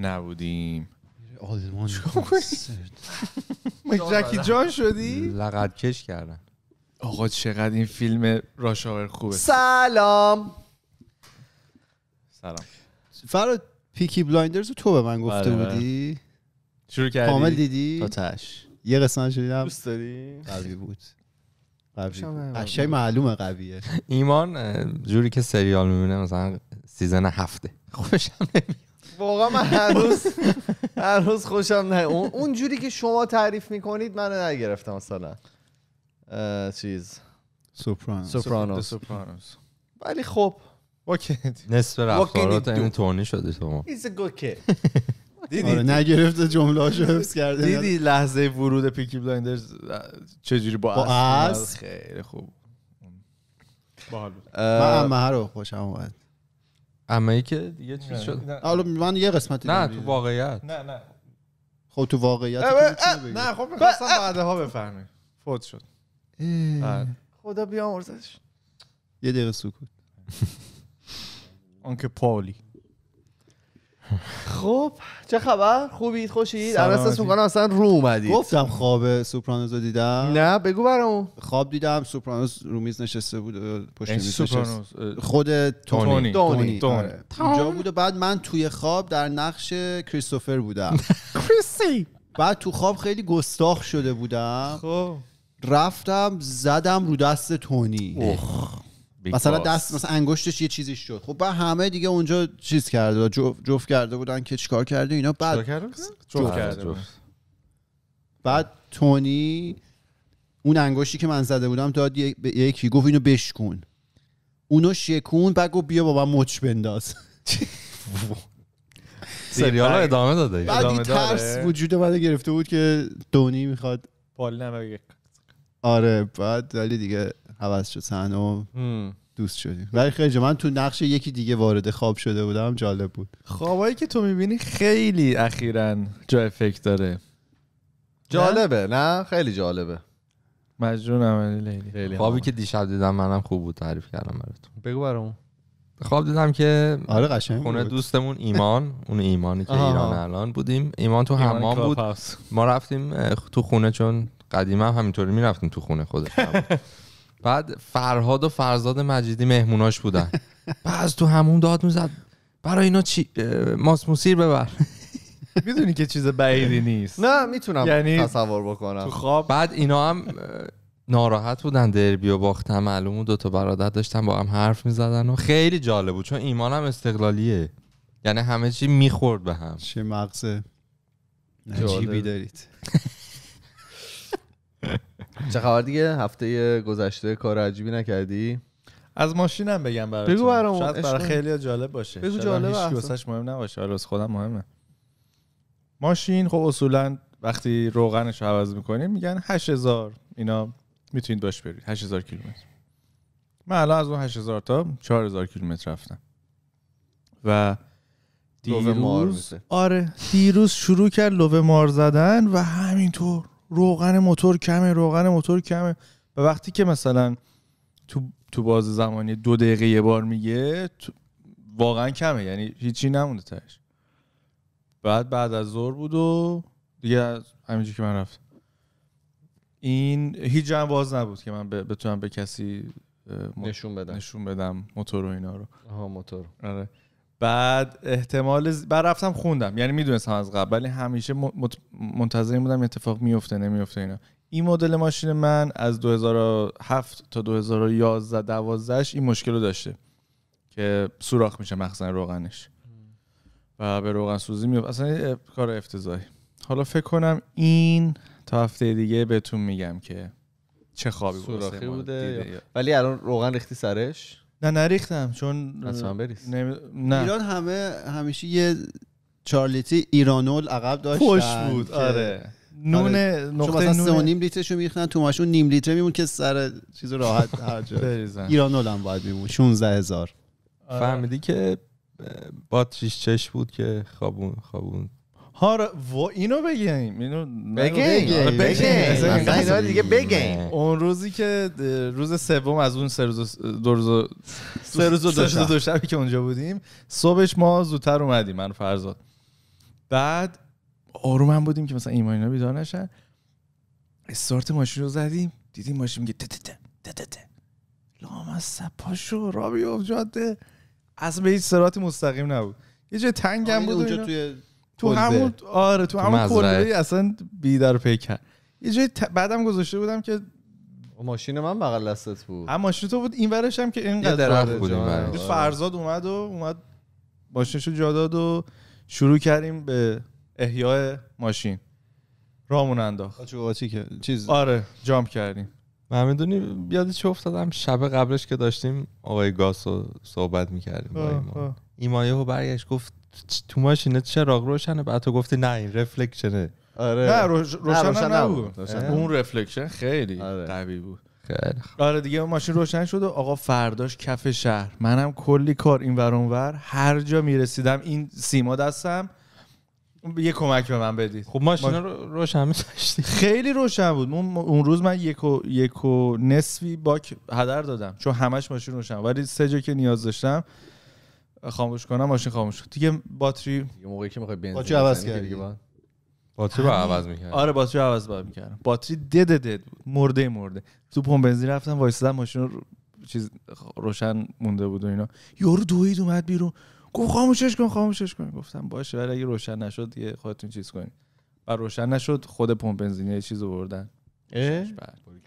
نبودیم آلمان جکی آره. جان شدی؟ لقد کش کردن آقا چقدر این فیلم راشاور خوبه سلام سلام فراد پیکی بلایندرز رو تو به من گفته بله. بودی شروع کردی کامل دیدی تا تش یه قسمت شدیدم دوست داری قوی بود قوی بله. معلومه قویه ایمان جوری که سریال میبینه مثلا سیزن هفته هم نمیاد واقعا من هر روز هر روز خوشم نه اون جوری که شما تعریف میکنید من نگرفتم مثلا چیز سوپرانوس سوپرانوس ولی خب نصف رفتارات این تونی شده شما ایز گود دیدی آره، نگرفت نگرفته جمله هاشو حفظ کرده دیدی لحظه ورود پیکی بلایندرز چجوری با, اصل خیلی خوب باحال من امه رو خوشم اومد اما که دیگه چیز شد حالا من یه قسمت نه تو واقعیت نه نه خب تو واقعیت نه خب میخواستم بعدها بفهمی فوت شد خدا بیامرزش یه دقیقه سکوت آنکه پولی خب چه خبر خوبید خوشید الان احساس میکنم اصلا رو اومدید گفتم خواب سوپرانوز رو دیدم نه بگو برام خواب دیدم سوپرانوز رو میز نشسته بود پشت یعنی میز خود تونی تونی اونجا آره. بود بعد من توی خواب در نقش کریستوفر بودم کریسی بعد تو خواب خیلی گستاخ شده بودم خب رفتم زدم رو دست تونی مثلا دست مثلا انگشتش یه چیزی شد خب بعد همه دیگه اونجا چیز کرده جفت جف کرده بودن که چیکار کرده اینا بعد جفت کرده بعد تونی اون انگشتی که من زده بودم داد یکی گفت اینو بشکون اونو شکون بعد گفت بیا بابا مچ بنداز سریال ادامه داده بعد ترس وجود بعد گرفته بود که تونی میخواد پال آره بعد ولی دیگه عوض شد دوست شدیم ولی خیلی من تو نقش یکی دیگه وارد خواب شده بودم جالب بود خوابایی که تو میبینی خیلی اخیرا جای افکت داره جالبه نه, خیلی جالبه مجنونم لیلی خوابی که دیشب دیدم منم خوب بود تعریف کردم براتون بگو برامون خواب دیدم که آره قشنگ خونه دوستمون ایمان اون ایمانی که ایران الان بودیم ایمان تو حمام بود ما رفتیم تو خونه چون قدیما هم همینطوری میرفتیم تو خونه خودش بعد فرهاد و فرزاد مجیدی مهموناش بودن بعد تو همون داد میزد برای اینا چی ماس موسیر ببر میدونی که چیز بعیدی نیست نه میتونم یعنی تصور بکنم بعد اینا هم ناراحت بودن دربی و باختن معلومه دو تا برادر داشتن با هم حرف میزدن و خیلی جالب بود چون ایمان هم استقلالیه یعنی همه چی میخورد به هم چه مغزه عجیبی دارید چه خبر دیگه هفته گذشته کار عجیبی نکردی از ماشینم بگم براتون بگو شاید برای خیلی جالب باشه بگو جالب هیچ مهم نباشه حالا آره، خودم مهمه ماشین خب اصولا وقتی روغنش رو عوض میکنیم میگن 8000 اینا میتونید باش برید 8000 کیلومتر من الان از اون 8000 تا 4000 کیلومتر رفتم و دیروز آره دیروز شروع کرد لوه مار زدن و همینطور روغن موتور کمه روغن موتور کمه و وقتی که مثلا تو تو باز زمانی دو دقیقه یه بار میگه واقعا کمه یعنی هیچی نمونده تاش بعد بعد از ظهر بود و دیگه همینجوری که من رفتم این هیچ جمع باز نبود که من بتونم به کسی نشون بدم نشون بدم موتور و اینا رو آها موتور آره بعد احتمال ز... بعد رفتم خوندم یعنی میدونستم از قبل ولی همیشه منتظر بودم اتفاق میفته نمیفته اینا این مدل ماشین من از 2007 تا 2011 12 این مشکل رو داشته که سوراخ میشه مخزن روغنش و به روغن سوزی میفته اصلا کار افتضاحی حالا فکر کنم این تا هفته دیگه بهتون میگم که چه خوابی سوراخی بوده ولی الان روغن ریختی سرش نه نریختم چون نه ایران همه همیشه یه چارلیتی ایرانول عقب داشتن خوش بود آره. آره نون نقطه نون مثلا نیم لیترشو میریختن تو ماشون نیم لیتر میمون که سر چیز راحت هر ایرانول هم باید میمون 16000 هزار فهمیدی که باتریش چش بود که خوابون خوابون ها و اینو بگیم اینو بگیم دیگه بگیم اون روزی که روز سوم از اون سه روز دو روز سه روز دو که اونجا بودیم صبحش ما زودتر اومدیم من فرزاد بعد آروم هم بودیم که مثلا ایمان اینا بیدار نشن استارت ماشین رو زدیم دیدیم ماشین میگه ته ته ته ته لام از سپاشو را جاده اصلا به هیچ سرات مستقیم نبود یه جای تنگ هم بود اونجا توی تو همون آره تو, تو همون کلبه اصلا بیدار یه جای بعدم گذاشته بودم که ماشین من بغل دستت بود هم ماشین تو بود این ورش هم که اینقدر آره، بود آره. فرزاد اومد و اومد ماشینشو جا داد و شروع کردیم به احیای ماشین رامون انداخت که چیز آره جام کردیم میدونی بیاد چه افتادم شب قبلش که داشتیم آقای گاسو صحبت میکردیم با ایمان رو برگشت گفت تو ماشینه چراغ روشنه بعد تو گفتی نه این رفلکشنه آره نه روشن, روشن نبود اون رفلکشن خیلی آره. قوی بود خیلی آره دیگه ماشین روشن شد و آقا فرداش کف شهر منم کلی کار این ور هر جا میرسیدم این سیما دستم یه کمک به من بدید خب ماشین رو روشن می‌ذاشتی خیلی روشن بود اون روز من یک و, یک و نصفی باک هدر دادم چون همش ماشین روشن ولی سه جا که نیاز داشتم خاموش کنم ماشین خاموش شد دیگه باتری دیگه موقعی که میخوای بنزین باتری عوض کردی آره، باتری رو عوض آره باتری عوض باید باتری دد دد بود مرده مرده تو پمپ بنزین رفتم وایسادم ماشین رو چیز روشن مونده بود و اینا یارو دوید اومد بیرون گفت خاموشش کن خاموشش کن گفتم باشه ولی اگه روشن نشد یه خودتون چیز کنید و روشن نشد خود پمپ بنزینی یه چیزو بردن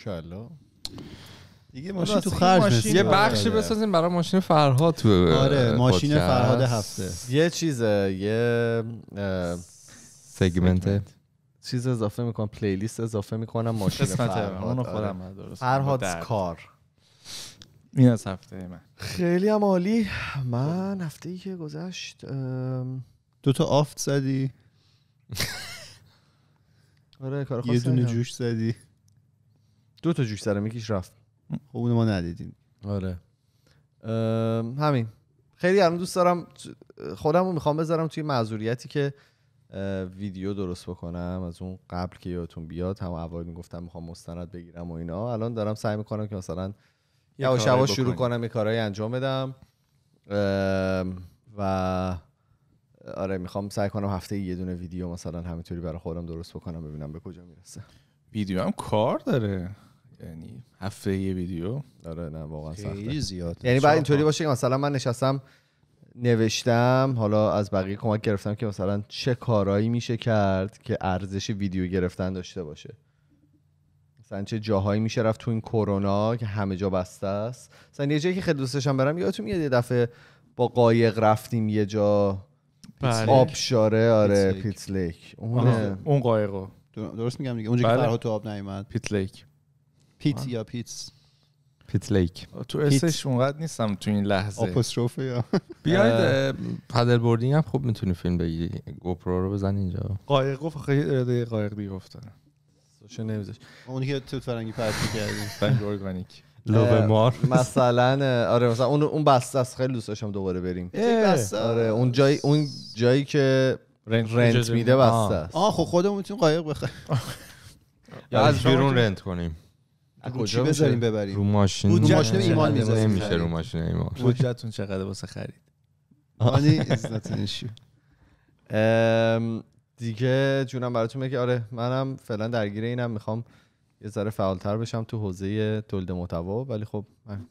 کلا دیگه ماشین تو خرج یه بخشی آره. بسازیم برای ماشین فرهاد تو آره ماشین فرهاد هفته یه چیزه یه سگمنت چیز اضافه میکنم پلیلیست اضافه میکنم ماشین فرهاد آره. خودم درست فرهاد کار این از هفته من خیلی هم عالی من هفته ای که گذشت دوتا آفت زدی آره کار یه دونه جوش زدی دو تا جوش زدم یکیش رفت خب اونو ما ندیدیم آره همین خیلی الان دوست دارم خودم رو میخوام بذارم توی معذوریتی که ویدیو درست بکنم از اون قبل که یادتون بیاد هم اول میگفتم میخوام مستند بگیرم و اینا الان دارم سعی میکنم که مثلا یواش یواش شروع کنم یه کارهایی انجام بدم و آره میخوام سعی کنم هفته یه دونه ویدیو مثلا همینطوری برای خودم درست بکنم ببینم به کجا میرسه ویدیو هم کار داره یعنی هفته یه ویدیو آره نه واقعا سخته زیاد یعنی بعد اینطوری خب؟ باشه که مثلا من نشستم نوشتم حالا از بقیه کمک گرفتم که مثلا چه کارایی میشه کرد که ارزش ویدیو گرفتن داشته باشه مثلا چه جاهایی میشه رفت تو این کرونا که همه جا بسته است مثلا یه جایی که خیلی دوستشم برم یادتون میاد یه دفعه با قایق رفتیم یه جا بله. آبشاره آره پیت لیک اون اون قایقو درست میگم دیگه اونجا که بله. تو آب نیومد پیت لیک پیت یا پیت پیت لیک تو اسش اونقدر نیستم تو این لحظه آپوستروفه یا بیاید پدل بوردینگ هم خوب میتونی فیلم بگیری گوپرو رو بزن اینجا قایق گفت خیلی قایق دیگه نمیذاش اون که توت فرنگی پرت کردی فرنگ ارگانیک لوب مار مثلا آره مثلا اون اون بسته است خیلی دوست داشتم دوباره بریم آره اون جای اون جایی که رنت, رنت میده بسته است آخ خب خودمون میتونیم قایق بخریم یا از بیرون رنت کنیم کجا بذاریم ببریم رو ماشین رو ماشین ایمان میذاریم نمیشه رو ماشین ایمان بودجتون چقدر واسه خرید مانی از دیگه جونم براتون میگه آره منم فعلا درگیر اینم میخوام یه ذره فعالتر بشم تو حوزه تولید محتوا ولی خب من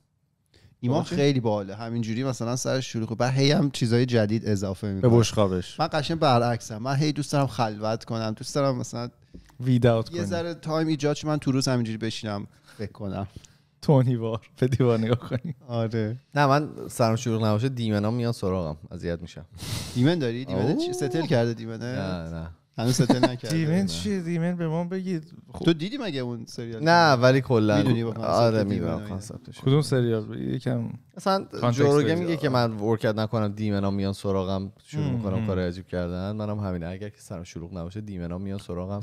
ایمان خیلی باله همینجوری مثلا سر شروع بعد هی هم چیزای جدید اضافه میکنم به بشقابش من قشنگ برعکسم من هی دوست دارم خلوت کنم دوست دارم مثلا ویداوت کنم یه ذره تایم ایجاد من تو روز همینجوری بشینم فکر کنم تونیوار به دیوار نگاه کنی آره نه من سرم شروع نباشه دیمنا میان سراغم اذیت میشم دیمن داری دیمن چی ستل کرده دیمنه نه نه هنوز ستل نکرده دیمن چی؟ دیمن به ما بگید خب. تو دیدی مگه اون سریال نه ولی کلا آره میدونم کانسپتش کدوم سریال یکم اصلا جوروگه میگه که من ورکت نکنم ها میان سراغم شروع میکنم کار عجیب کردن منم همینه اگر که سرم شلوغ نباشه دیمنا میان سراغم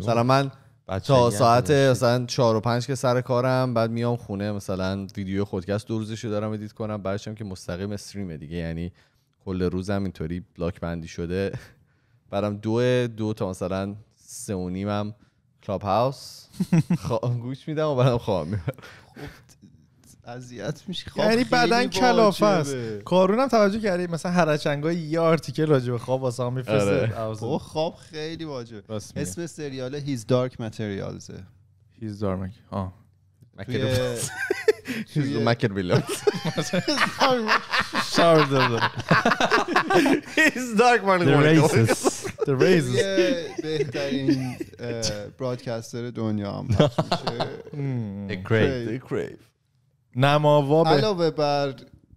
سلام آره. من تا ساعت مثلا 4 و 5 که سر کارم بعد میام خونه مثلا ویدیو خودکست دو روزشو دارم ادیت کنم براشم که مستقیم استریم دیگه یعنی کل روزم اینطوری بلاک بندی شده برام دو دو تا مثلا سه و کلاب هاوس گوش میدم و برام خواهم خب، اذیت میشه خب یعنی بدن کلاف است کارون هم توجه کردی مثلا هرچنگای یه آرتیکل راجع به خواب واسه هم میفرسته آره. خواب خیلی واجبه اسم سریال هیز دارک ماتریالز هیز دارک ها مکر بیلانس شاور هیز دارک ماتریالز بهترین برادکستر دنیا هم hmm. Crave The Crave نماوا علاوه بر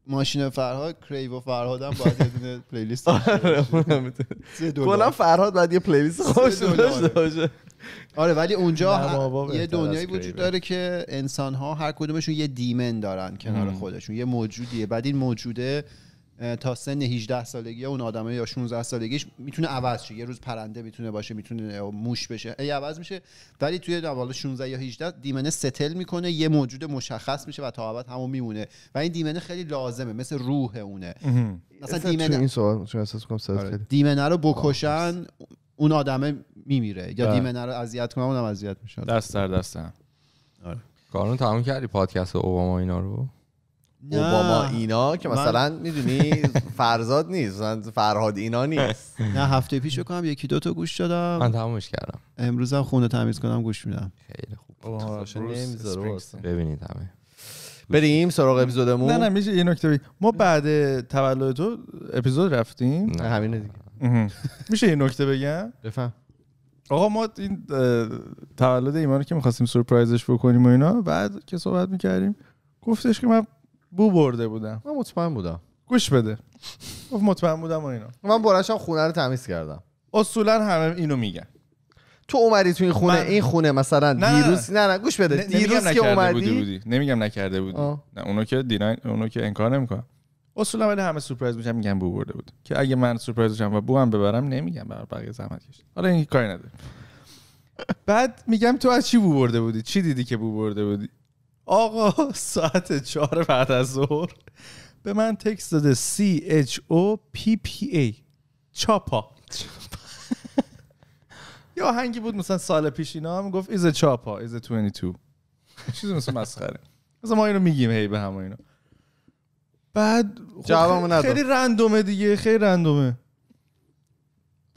ماشین فرهاد کریو و فرهاد هم باید یه دونه پلیلیست آره، کلا فرهاد باید یه پلیلیست خوش داشته آره ولی اونجا یه دنیایی وجود داره که انسان ها هر کدومشون یه دیمن دارن کنار خودشون یه موجودیه بعد این موجوده تا سن 18 سالگی اون آدمه یا 16 سالگیش میتونه عوض شه یه روز پرنده میتونه باشه میتونه موش بشه ای عوض میشه ولی توی دوال 16 یا 18 دیمنه ستل میکنه یه موجود مشخص میشه و تا ابد همون میمونه و این دیمنه خیلی لازمه مثل روح اونه مثلا دیمنه این سوال چون کنم آره. دیمنه رو بکشن اون آدمه میمیره یا بله. دیمنه رو اذیت کنم اونم اذیت میشه دست در دست آره کارون تمام کردی پادکست اوباما اینا رو اوباما اینا که مثلا من... میدونی فرزاد نیست مثلا فرهاد اینا نیست نه هفته پیش بکنم یکی دو گوش دادم من تمومش کردم امروز هم خونه تمیز کنم گوش میدم خیلی خوب ببینید همه بریم سراغ اپیزودمون نه نه میشه یه نکته بگی ما بعد تولد تو اپیزود رفتیم نه همین دیگه میشه یه نکته بگم بفهم آقا ما این تولد ایمان که میخواستیم سورپرایزش بکنیم و اینا بعد که صحبت میکردیم گفتش که من بو برده بودم من مطمئن بودم گوش بده گفت مطمئن بودم و اینا من هم خونه رو تمیز کردم اصولا همه اینو میگن تو اومدی تو این خونه این خونه مثلا نه. دیروز نه نه گوش بده دیروز که اومدی بودی نمیگم نکرده بودی نه اونو که دینا اونو که انکار نمیکنم اصولا ولی همه سورپرایز میشم میگم بو برده بود که اگه من سورپرایز بشم و بو هم ببرم نمیگم برای بقیه زحمت کشید حالا این کاری نداره بعد میگم تو از چی بو برده بودی چی دیدی که بو برده بودی آقا ساعت چهار بعد از ظهر به من تکست داده C H O P P A چاپا یا هنگی بود مثلا سال پیش اینا هم گفت ایز چاپا ایز 22 چیزی مثل مسخره مثلا ما اینو میگیم هی به هم اینو بعد خب خیلی رندومه دیگه خیلی رندومه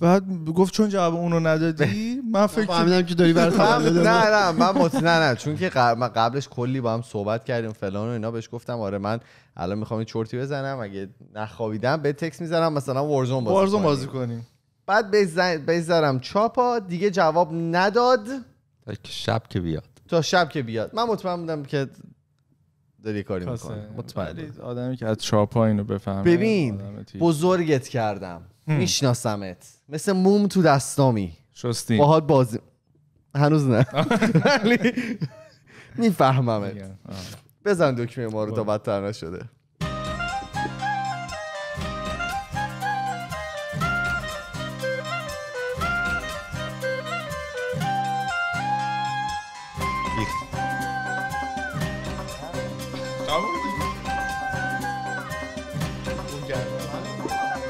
بعد گفت چون جواب اونو ندادی من فکر فهمیدم که داری برات نه نه من مت... نه نه چون که من قبلش کلی با هم صحبت کردیم فلان و اینا بهش گفتم آره من الان میخوام چرتی بزنم اگه نخوابیدم به تکس میزنم مثلا وارزون بازی ورزون بازی کنیم بعد بزنم چاپا دیگه جواب نداد تا شب که بیاد تا شب که بیاد من مطمئن بودم که داری کاری میکنه مطمئن آدمی که از چاپا اینو بفهمه ببین بزرگت کردم میشناسمت مثل موم تو دستامی شستی باهات بازی هنوز نه ولی میفهممت بزن دکمه ما رو تا بدتر نشده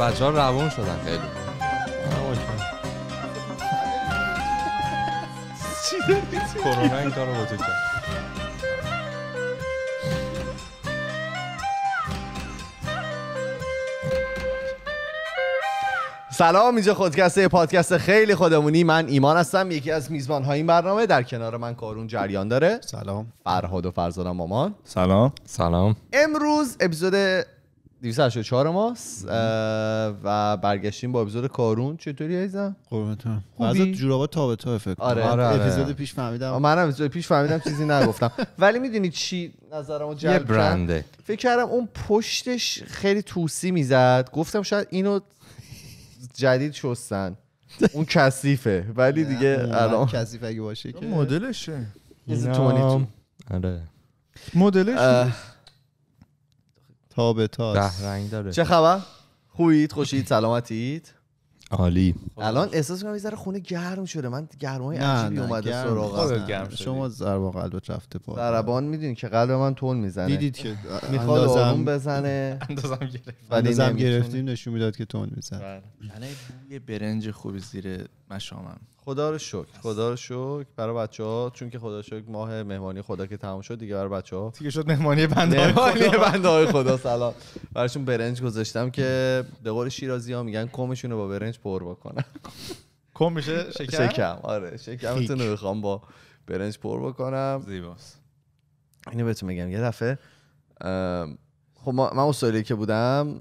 بچه ها روان شدن خیلی کرونا این کار رو سلام اینجا خودکسته پادکست خیلی خودمونی من ایمان هستم یکی از میزبان های این برنامه در کنار من کارون جریان داره سلام فرهاد و فرزانه مامان سلام سلام امروز اپیزود 284 ماست و برگشتیم با اپیزود کارون چطوری ایزم؟ قربونتون خوبی جورابا تا فکر آره, آره, آره اپیزود پیش فهمیدم منم اپیزود پیش فهمیدم چیزی نگفتم ولی میدونی چی نظرمو جلب یه برنده فکر کردم اون پشتش خیلی توسی میزد گفتم شاید اینو جدید شستن اون کثیفه ولی دیگه الان کثیف اگه باشه که مدلشه آره مدلش به ده رنگ داره چه خبر خوبید خوشید سلامتید عالی خب. الان احساس کنم یه ذره خونه گرم شده من گرمای عجیبی اومده سراغم خب، شما زربا قلبت رفته پا ضربان میدونی که قلب من تون میزنه دیدید که میخواد آروم بزنه اندازم گرفت اندازم گرفتیم نشون میداد که تون میزنه بله. یعنی یه برنج خوبی زیر مشامم خدا رو شکر خدا رو شکر برای بچه ها چون که خدا شکر ماه مهمانی خدا که تموم شد دیگه برای بچه ها دیگه شد مهمانی بنده بنده خدا سلام براشون برنج گذاشتم که به قول شیرازی ها میگن کمشون رو با برنج پر بکنن کم میشه شکم آره شکمتون رو بخوام با برنج پر بکنم زیباست اینو بهتون میگم یه دفعه خب من استرالیا که بودم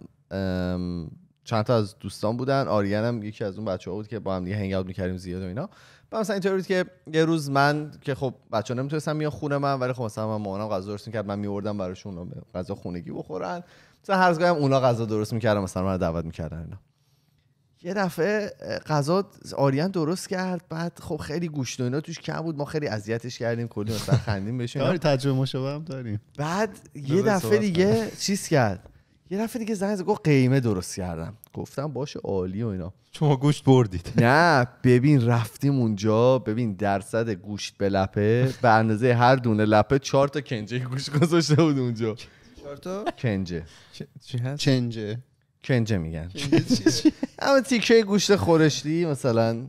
چند تا از دوستان بودن آریان هم یکی از اون بچه ها بود که با هم دیگه هنگ اوت زیاد و اینا و مثلا اینطوری بود که یه روز من که خب بچه ها نمیتونستم میان خونه من ولی خب مثلا من مامانم غذا درست میکرد من میوردم براشون غذا خونگی بخورن مثلا هر هم اونا غذا درست میکردن مثلا من دعوت میکردن اینا یه دفعه غذا آریان درست کرد بعد خب خیلی گوشت و اینا توش کم بود ما خیلی اذیتش کردیم کلی مثلا خندیم بهش آره تجربه مشابه هم داریم بعد یه دفعه دیگه چیز کرد یه دفعه دیگه زنگ زد قیمه درست کردم گفتم باشه عالی و اینا شما گوشت بردید نه ببین رفتیم اونجا ببین درصد گوشت به لپه به اندازه هر دونه لپه چهار تا کنجه گوشت گذاشته بود اونجا چهار تا کنجه چی هست کنجه کنجه میگن اما تیکه گوشت خورشتی مثلا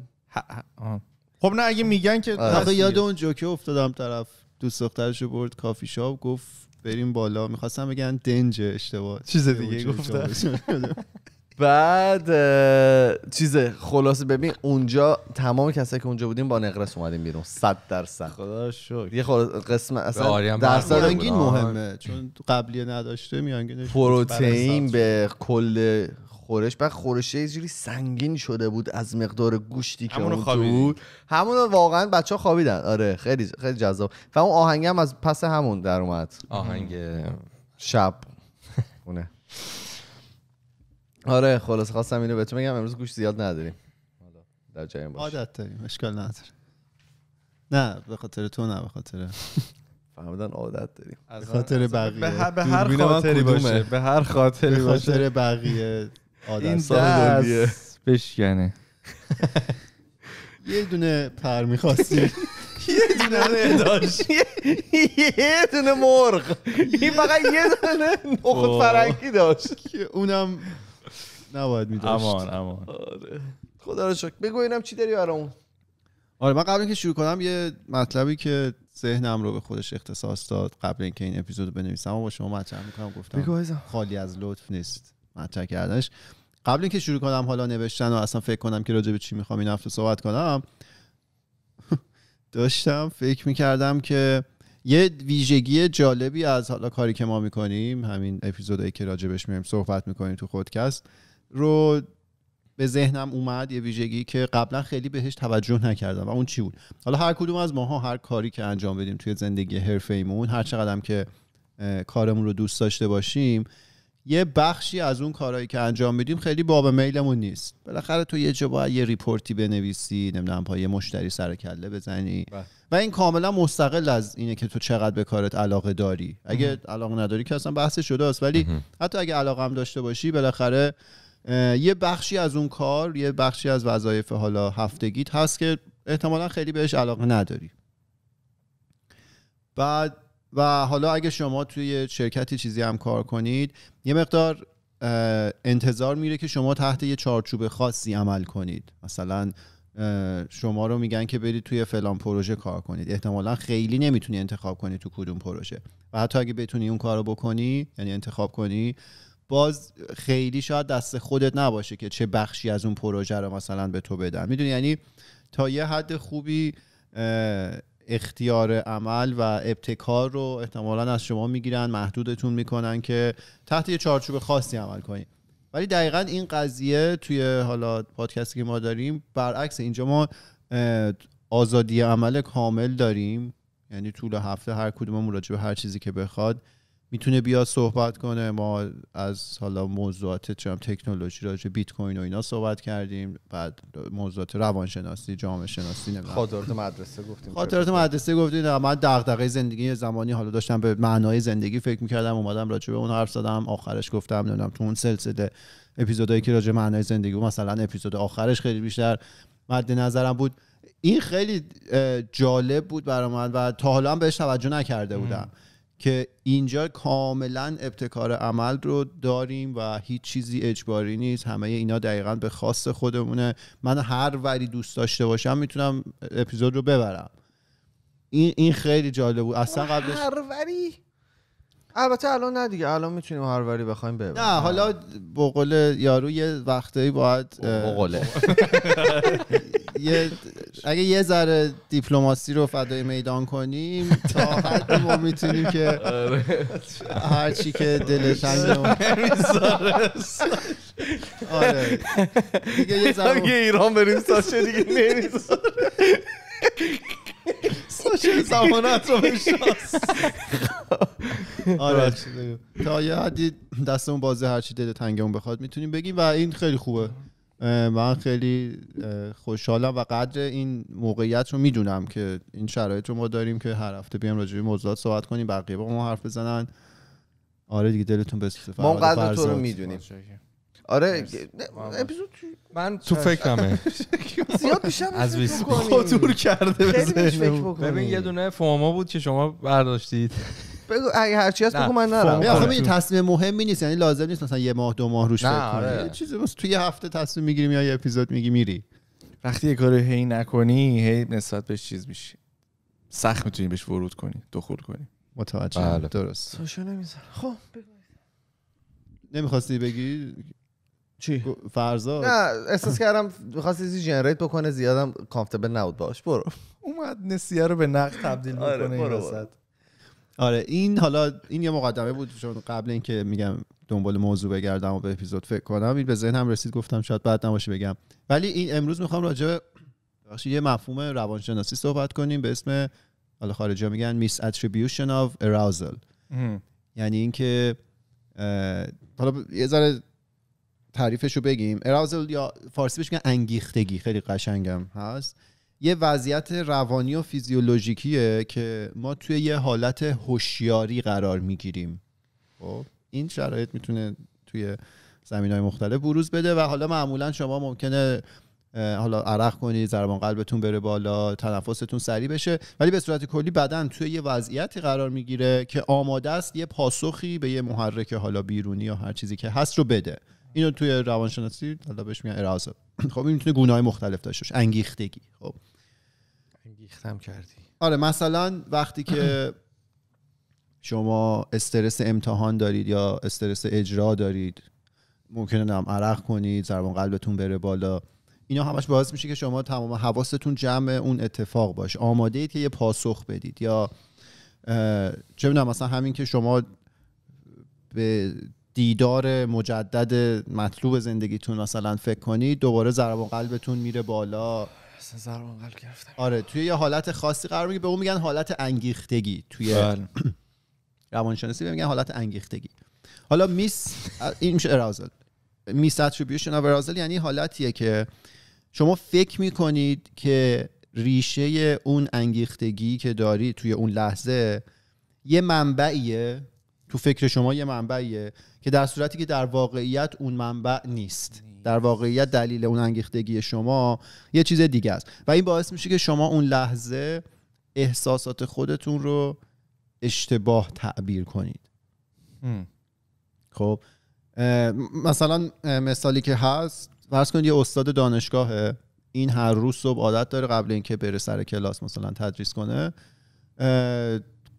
خب نه اگه میگن که آقا آره. یاد اون جوکه افتادم طرف دوست دخترشو برد کافی شاپ گفت بریم بالا میخواستم بگن دنج اشتباه چیز دیگه گفتم بعد چیز خلاصه ببین اونجا تمام کسایی که اونجا بودیم با نقرس اومدیم بیرون صد درصد خدا شکر یه قسمت اصلا درصد مهمه چون قبلی نداشته میانگین پروتئین به کل خورش بعد خورشه یه جوری سنگین شده بود از مقدار گوشتی که اون بود همون واقعا بچه ها خوابیدن آره خیلی خیلی جذاب و اون هم از پس همون در اومد آهنگ شب آره خلاص خواستم اینو بهتون بگم امروز گوش زیاد نداریم حالا در جای باش عادت داریم اشکال نداره نه به خاطر تو نه به خاطر فهمیدن عادت داریم به خاطر بقیه به هر, خاطری باشه به هر خاطری باشه به خاطر بقیه عادت این دست بشکنه یه دونه پر میخواستی یه دونه داشت یه دونه مرغ این فقط یه دونه نخود فرنگی داشت اونم نباید میداشت امان امان آره. خدا رو شکر بگو اینم چی داری برامون آره من قبل اینکه شروع کنم یه مطلبی که ذهنم رو به خودش اختصاص داد قبل اینکه این اپیزود بنویسم و با شما مطرح میکنم گفتم خالی از لطف نیست مطرح کردنش قبل اینکه شروع کنم حالا نوشتن و اصلا فکر کنم که راجع به چی میخوام این هفته صحبت کنم داشتم فکر میکردم که یه ویژگی جالبی از حالا کاری که ما میکنیم همین اپیزودهایی که راجبش میایم صحبت میکنیم تو خودکست رو به ذهنم اومد یه ویژگی که قبلا خیلی بهش توجه نکردم و اون چی بود حالا هر کدوم از ماها هر کاری که انجام بدیم توی زندگی ایمون هر چقدرم که کارمون رو دوست داشته باشیم یه بخشی از اون کارهایی که انجام میدیم خیلی باب میلمون نیست بالاخره تو یه جا باید یه ریپورتی بنویسی نمیدونم پای مشتری سر کله بزنی بله. و این کاملا مستقل از اینه که تو چقدر به کارت علاقه داری اگه علاقه نداری که اصلا بحث شده ولی حتی اگه علاقه هم داشته باشی بالاخره یه بخشی از اون کار یه بخشی از وظایف حالا هفتگیت هست که احتمالا خیلی بهش علاقه نداری بعد و حالا اگه شما توی شرکتی چیزی هم کار کنید یه مقدار انتظار میره که شما تحت یه چارچوب خاصی عمل کنید مثلا شما رو میگن که برید توی فلان پروژه کار کنید احتمالا خیلی نمیتونی انتخاب کنی تو کدوم پروژه و حتی اگه بتونی اون کار رو بکنی یعنی انتخاب کنی باز خیلی شاید دست خودت نباشه که چه بخشی از اون پروژه رو مثلا به تو بدن میدونی یعنی تا یه حد خوبی اختیار عمل و ابتکار رو احتمالا از شما میگیرن محدودتون میکنن که تحت یه چارچوب خاصی عمل کنید ولی دقیقا این قضیه توی حالا پادکستی که ما داریم برعکس اینجا ما آزادی عمل کامل داریم یعنی طول هفته هر کدوم مراجعه هر چیزی که بخواد میتونه بیاد صحبت کنه ما از حالا موضوعات چم تکنولوژی راجع بیت کوین و اینا صحبت کردیم بعد موضوعات روانشناسی جامعه شناسی نمیدونم خاطرات مدرسه گفتیم خاطرات مدرسه گفتیم من دغدغه زندگی زمانی حالا داشتم به معنای زندگی فکر میکردم اومدم راجع به اون حرف زدم آخرش گفتم نمیدونم تو اون سلسله اپیزودایی که راجع معنای زندگی بود مثلا اپیزود آخرش خیلی بیشتر مد نظرم بود این خیلی جالب بود برای من و تا حالا هم بهش توجه نکرده بودم که اینجا کاملا ابتکار عمل رو داریم و هیچ چیزی اجباری نیست همه اینا دقیقا به خواست خودمونه من هر وری دوست داشته باشم میتونم اپیزود رو ببرم این این خیلی جالب بود اصلا قبلش هر وری البته الان نه دیگه الان میتونیم هر وری بخوایم ببریم نه حالا بقول یارو یه وقتایی باید بقوله یه اگه یه ذره دیپلماسی رو فدای میدان کنیم تا حد ما میتونیم که آره. هر چی که دل تنگ آره دیگه ایران بریم ساشه دیگه نمیذاره ساشه زمانت رو خب. آره تا یه حدی دستمون بازه هرچی دل تنگمون بخواد میتونیم بگیم و این خیلی خوبه من خیلی خوشحالم و قدر این موقعیت رو میدونم که این شرایط رو ما داریم که هر هفته بیام راجع به موضوعات صحبت کنیم بقیه با ما حرف بزنن آره دیگه دلتون بسوزه ما قدر تو رو میدونیم آره اپیزود من تو فکرمه زیاد بیشتر از خطور کرده ببین یه دونه فوما بود که شما برداشتید بگو اگه هرچی هست بگو من نرم آخه این تصمیم مهمی نیست یعنی لازم نیست مثلا یه ماه دو ماه روش فکر آره. چیزی توی هفته تصمیم میگیریم یا یه اپیزود میگی میری وقتی یه کاری هی نکنی هی نسبت بهش چیز میشی سخت میتونی بهش ورود کنی دخول کنی متوجه بله. درست سوشو نمیزن خب نمیخواستی بگی چی فرضا نه احساس کردم می‌خواست چیزی جنریت بکنه زیادم کامفورتبل نبود باش برو اومد نسیه رو به نقد تبدیل آره، میکنه آره این حالا این یه مقدمه بود چون قبل اینکه میگم دنبال موضوع بگردم و به اپیزود فکر کنم این به هم رسید گفتم شاید بعد نباشه بگم ولی این امروز میخوام راجع یه مفهوم روانشناسی صحبت کنیم به اسم حالا خارجی میگن میس اتریبیوشن اف اراوزل یعنی اینکه حالا یه ذره تعریفش رو بگیم اراوزل یا فارسی بهش میگن انگیختگی خیلی قشنگم هست یه وضعیت روانی و فیزیولوژیکیه که ما توی یه حالت هوشیاری قرار میگیریم خب این شرایط میتونه توی زمین های مختلف بروز بده و حالا معمولا شما ممکنه حالا عرق کنید ضربان قلبتون بره بالا تنفستون سریع بشه ولی به صورت کلی بدن توی یه وضعیتی قرار میگیره که آماده است یه پاسخی به یه محرک حالا بیرونی یا هر چیزی که هست رو بده اینو توی روانشناسی حالا بهش میگن ارازه خب این میتونه گونه های مختلف داشته باشه انگیختگی خب انگیختم کردی آره مثلا وقتی که شما استرس امتحان دارید یا استرس اجرا دارید ممکنه نم عرق کنید ضربان قلبتون بره بالا اینا همش باعث میشه که شما تمام حواستون جمع اون اتفاق باشه آماده اید که یه پاسخ بدید یا چه میدونم مثلا همین که شما به دیدار مجدد مطلوب زندگیتون مثلا فکر کنید دوباره ضربان قلبتون میره بالا ضربان قلب آره توی یه حالت خاصی قرار میگیره به اون میگن حالت انگیختگی توی بله. روانشناسی میگن حالت انگیختگی حالا میس این میشه ارازل میس اتریبیوشن ارازل یعنی حالتیه که شما فکر میکنید که ریشه اون انگیختگی که داری توی اون لحظه یه منبعیه تو فکر شما یه منبعیه که در صورتی که در واقعیت اون منبع نیست در واقعیت دلیل اون انگیختگی شما یه چیز دیگه است و این باعث میشه که شما اون لحظه احساسات خودتون رو اشتباه تعبیر کنید خب مثلا مثالی که هست فرض کنید یه استاد دانشگاهه این هر روز صبح عادت داره قبل اینکه بره سر کلاس مثلا تدریس کنه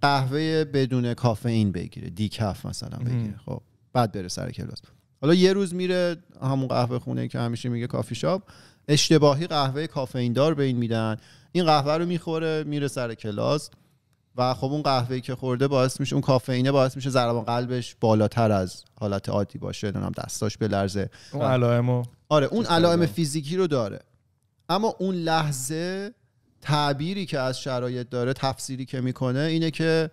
قهوه بدون کافئین بگیره دیکف مثلا بگیره خب بعد بره سر کلاس حالا یه روز میره همون قهوه خونه که همیشه میگه کافی شاب اشتباهی قهوه کافئین دار به این میدن این قهوه رو میخوره میره سر کلاس و خب اون قهوه که خورده باعث میشه اون کافئینه باعث میشه ضربان قلبش بالاتر از حالت عادی باشه نمیدونم دستاش به اون علائم آره اون علائم فیزیکی رو داره اما اون لحظه تعبیری که از شرایط داره تفسیری که میکنه اینه که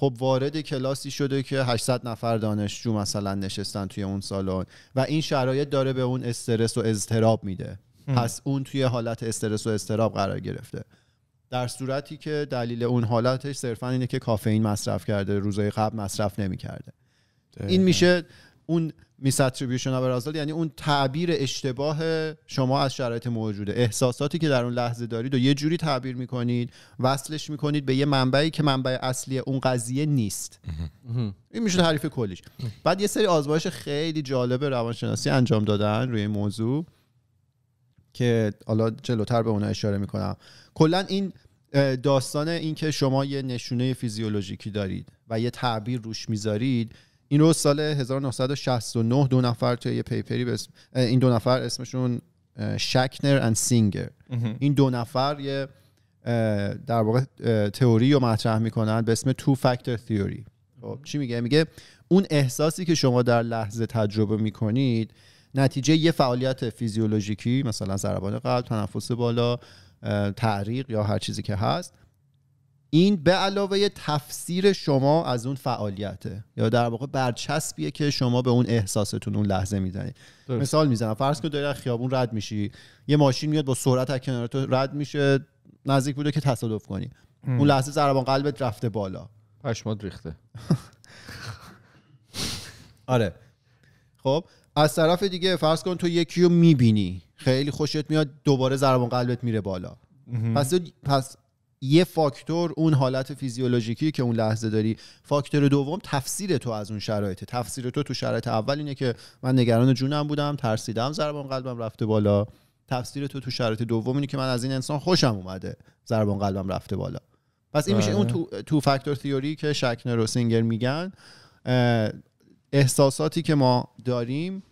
خب وارد کلاسی شده که 800 نفر دانشجو مثلا نشستن توی اون سالن و این شرایط داره به اون استرس و اضطراب میده پس اون توی حالت استرس و اضطراب قرار گرفته در صورتی که دلیل اون حالتش صرفا اینه که کافئین مصرف کرده روزای قبل مصرف نمیکرده این میشه اون میس اتریبیوشن یعنی اون تعبیر اشتباه شما از شرایط موجوده احساساتی که در اون لحظه دارید و یه جوری تعبیر میکنید وصلش میکنید به یه منبعی که منبع اصلی اون قضیه نیست این میشه حریف کلیش بعد یه سری آزمایش خیلی جالب روانشناسی انجام دادن روی این موضوع که حالا جلوتر به اونا اشاره میکنم کلا این داستان اینکه شما یه نشونه فیزیولوژیکی دارید و یه تعبیر روش میذارید این رو سال 1969 دو نفر توی یه پیپری به این دو نفر اسمشون شکنر اند سینگر این دو نفر یه در واقع تئوری رو مطرح میکنن به اسم تو فاکتور تئوری چی میگه میگه اون احساسی که شما در لحظه تجربه میکنید نتیجه یه فعالیت فیزیولوژیکی مثلا ضربان قلب تنفس بالا تعریق یا هر چیزی که هست این به علاوه تفسیر شما از اون فعالیته یا در واقع برچسبیه که شما به اون احساستون اون لحظه میزنید مثال میزنم فرض کن داری از خیابون رد میشی یه ماشین میاد با سرعت از کنار تو رد میشه نزدیک بوده که تصادف کنی اون لحظه ضربان قلبت رفته بالا پشمات ریخته آره خب از طرف دیگه فرض کن تو یکی رو میبینی خیلی خوشت میاد دوباره ضربان قلبت میره بالا پس پس یه فاکتور اون حالت فیزیولوژیکی که اون لحظه داری فاکتور دوم تفسیر تو از اون شرایطه تفسیر تو تو شرایط اول اینه که من نگران جونم بودم ترسیدم ضربان قلبم رفته بالا تفسیر تو تو شرایط دوم اینه که من از این انسان خوشم اومده ضربان قلبم رفته بالا پس این میشه اون آره. تو, فاکتور تیوری که شکنر و میگن احساساتی که ما داریم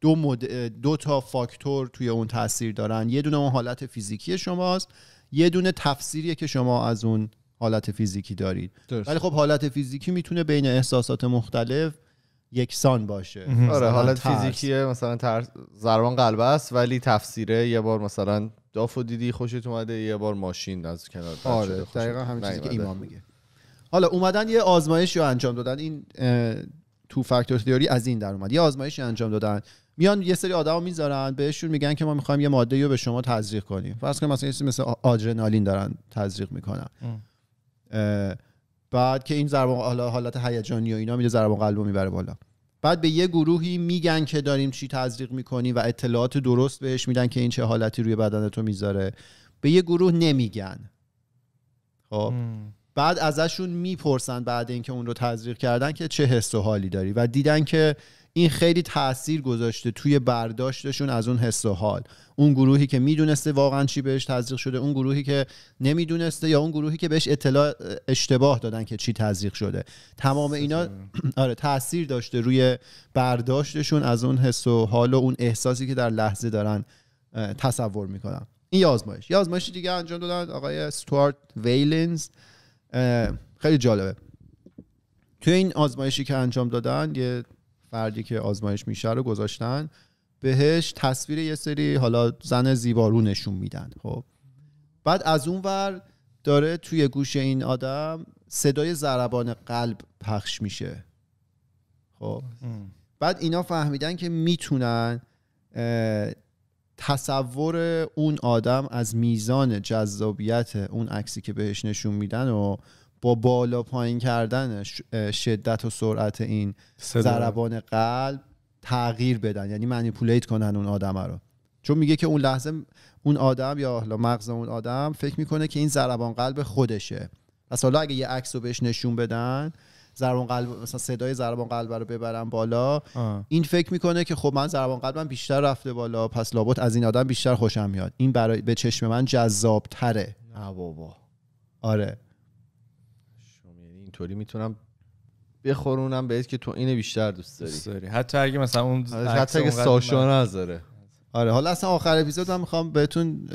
دو, دو تا فاکتور توی اون تاثیر دارن یه دونه اون حالت فیزیکی شماست یه دونه تفسیریه که شما از اون حالت فیزیکی دارید درست. ولی خب حالت فیزیکی میتونه بین احساسات مختلف یکسان باشه آره حالت فیزیکیه مثلا ترس ضربان قلب است ولی تفسیره یه بار مثلا دافو دیدی خوشت اومده یه بار ماشین از کنار آره دقیقا همین چیزی که ایمان میگه حالا اومدن یه آزمایش رو انجام دادن این تو فاکتور تیوری از این در اومد یه آزمایش انجام دادن میان یه سری آدم میذارن بهشون میگن که ما میخوایم یه ماده رو به شما تزریق کنیم فرض کنیم مثلا یه مثل آدرنالین دارن تزریق میکنن بعد که این ضربان حالت هیجانی و اینا میده ضربان قلبو میبره بالا بعد به یه گروهی میگن که داریم چی تزریق میکنیم و اطلاعات درست بهش میدن که این چه حالتی روی بدن تو میذاره به یه گروه نمیگن خب بعد ازشون میپرسن بعد اینکه اون رو تزریق کردن که چه حس و حالی داری و دیدن که این خیلی تاثیر گذاشته توی برداشتشون از اون حس و حال اون گروهی که میدونسته واقعا چی بهش تزریق شده اون گروهی که نمیدونسته یا اون گروهی که بهش اطلاع اشتباه دادن که چی تزریق شده تمام اینا آره تاثیر داشته روی برداشتشون از اون حس و حال و اون احساسی که در لحظه دارن تصور میکنن این آزمایش یه آزمایش دیگه انجام دادن آقای استوارت ویلینز خیلی جالبه توی این آزمایشی که انجام دادن یه فردی که آزمایش میشه رو گذاشتن بهش تصویر یه سری حالا زن زیبارو نشون میدن خب بعد از اون ور داره توی گوش این آدم صدای ضربان قلب پخش میشه خب بعد اینا فهمیدن که میتونن تصور اون آدم از میزان جذابیت اون عکسی که بهش نشون میدن و با بالا پایین کردن شدت و سرعت این ضربان قلب تغییر بدن یعنی منیپولیت کنن اون آدم رو چون میگه که اون لحظه اون آدم یا حالا مغز اون آدم فکر میکنه که این ضربان قلب خودشه پس حالا اگه یه عکس رو بهش نشون بدن ضربان قلب مثلا صدای ضربان قلب رو ببرن بالا این فکر میکنه که خب من ضربان قلبم بیشتر رفته بالا پس لابد از این آدم بیشتر خوشم میاد این برای به چشم من جذاب تره آره اینطوری میتونم بخورونم بهت که تو اینه بیشتر دوست داری, دوست داری. حتی اگه مثلا اون آره، حتی اگه ساشا نذاره آره حالا اصلا آخر اپیزود هم میخوام بهتون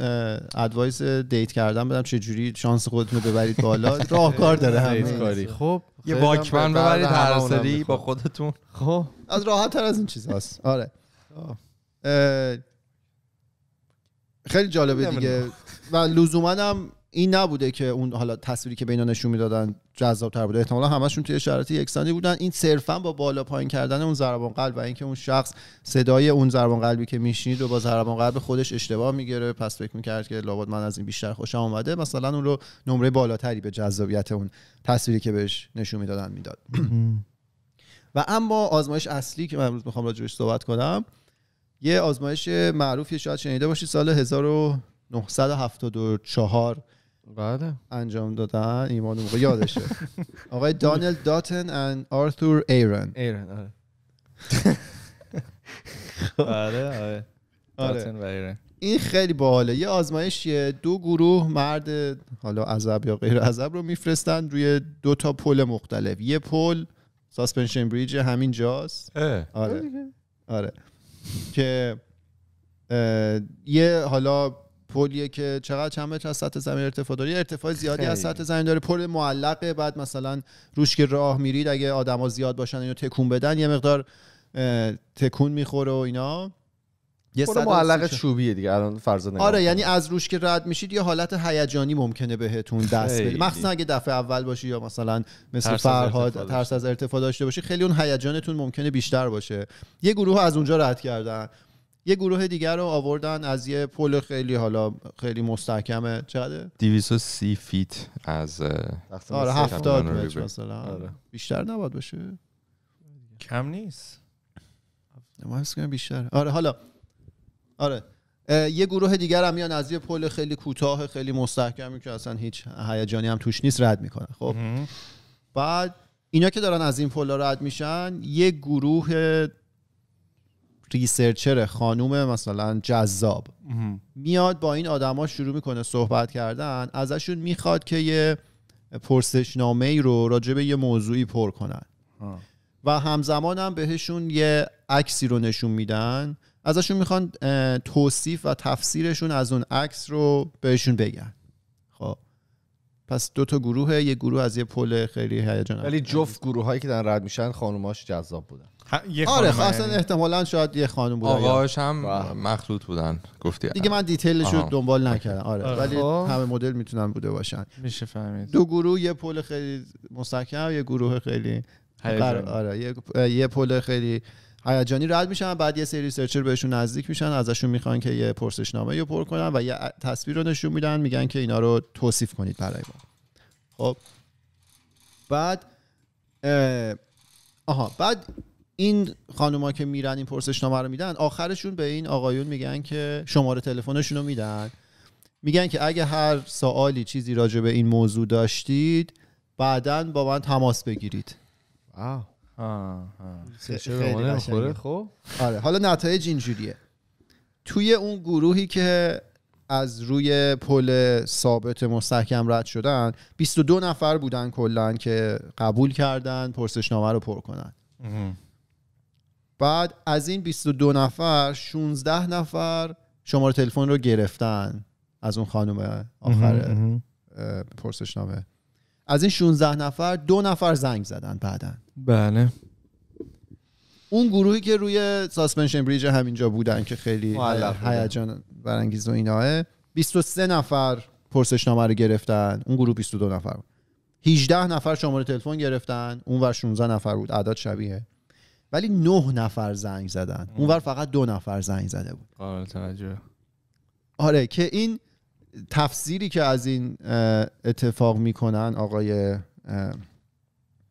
ادوایس دیت کردم بدم چه جوری شانس خودتون رو ببرید بالا راهکار داره همین کاری خب, خب، یه واکمن ببرید هر سری با خودتون خب از راحت تر از این هست آره خیلی جالبه دیگه و لزوما هم این نبوده که اون حالا تصویری که بینا نشون جذاب تر بود احتمالا همشون توی شرایط یکسانی بودن این صرفا با بالا پایین کردن اون ضربان قلب و اینکه اون شخص صدای اون ضربان قلبی که میشنید رو با ضربان قلب خودش اشتباه میگیره پس فکر میکرد که لابد من از این بیشتر خوشم آمده مثلا اون رو نمره بالاتری به جذابیت اون تصویری که بهش نشون میدادن میداد و اما آزمایش اصلی که من امروز میخوام راجعش صحبت کنم یه آزمایش معروفی شاید شنیده باشید سال 1974 بله انجام دادن ایمان موقع یادشه آقای دانیل داتن ان آرثور ایرن ایرن آره بله، آره آره این خیلی باحاله یه آزمایشیه دو گروه مرد حالا عذب یا غیر عذب رو میفرستن روی دو تا پل مختلف یه پل ساسپنشن بریج همین جاست آره آره, آره. که یه حالا پلیه که چقدر چند متر از سطح زمین ارتفاع داره ارتفاع زیادی از سطح زمین داره پل معلقه بعد مثلا روش که راه میرید اگه آدما زیاد باشن اینو تکون بدن یه مقدار تکون میخوره و اینا یه سطح معلق چوبیه دیگه الان فرض آره یعنی از روش که رد میشید یه حالت هیجانی ممکنه بهتون دست بده مخصوصا اگه دفعه اول باشی یا مثلا مثل ترس فرهاد از ترس از ارتفاع داشته باشی خیلی اون هیجانتون ممکنه بیشتر باشه یه گروه از اونجا رد کردن یه گروه دیگر رو آوردن از یه پل خیلی حالا خیلی مستحکمه چقدر 230 فیت از آره مثلا آره. بیشتر نباید باشه؟ کم نیست ما بیشتر آره حالا آره یه گروه دیگر هم میان از یه پل خیلی کوتاه خیلی مستحکمی که اصلا هیچ هیجانی هم توش نیست رد میکنن خب بعد اینا که دارن از این پل رد میشن یه گروه ریسرچر خانوم مثلا جذاب میاد با این آدما شروع میکنه صحبت کردن ازشون میخواد که یه پرسشنامه ای رو راجع به یه موضوعی پر کنن و همزمان هم بهشون یه عکسی رو نشون میدن ازشون میخوان توصیف و تفسیرشون از اون عکس رو بهشون بگن خب پس دو تا گروه یه گروه از یه پل خیلی هیجان ولی جفت گروه هایی که دارن رد میشن خانوماش جذاب بودن آره اصلا یعنی. احتمالا شاید یه خانم بود آقاش هم بله. مخلوط بودن گفتی دیگه من دیتیلش دنبال نکردم آره, آره. ولی خب. همه مدل میتونن بوده باشن میشه فهمید دو گروه یه پل خیلی مستحکم یه گروه خیلی آره یه, پل خیلی هیجانی رد میشن بعد یه سری سرچر بهشون نزدیک میشن ازشون میخوان که یه پرسشنامه رو پر کنن و یه تصویر رو نشون میدن میگن که اینا رو توصیف کنید برای ما خب بعد آها بعد این خانوما که میرن این پرسشنامه رو میدن آخرشون به این آقایون میگن که شماره تلفنشون رو میدن میگن که اگه هر سوالی چیزی راجع به این موضوع داشتید بعدا با من تماس بگیرید آه. آه. خیلی خب آره حالا نتایج اینجوریه توی اون گروهی که از روی پل ثابت مستحکم رد شدن 22 نفر بودن کلا که قبول کردن پرسشنامه رو پر کنن بعد از این 22 نفر 16 نفر شماره تلفن رو گرفتن از اون خانم آخر پرسشنامه از این 16 نفر دو نفر زنگ زدن بعدن بله اون گروهی که روی ساسپنشن بریج همینجا بودن که خیلی هیجان برانگیز و ایناه 23 نفر پرسشنامه رو گرفتن اون گروه 22 نفر بود 18 نفر شماره تلفن گرفتن اون و 16 نفر بود اعداد شبیه ولی نه نفر زنگ زدن اونور فقط دو نفر زنگ زده بود قابل توجه آره که این تفسیری که از این اتفاق میکنن آقای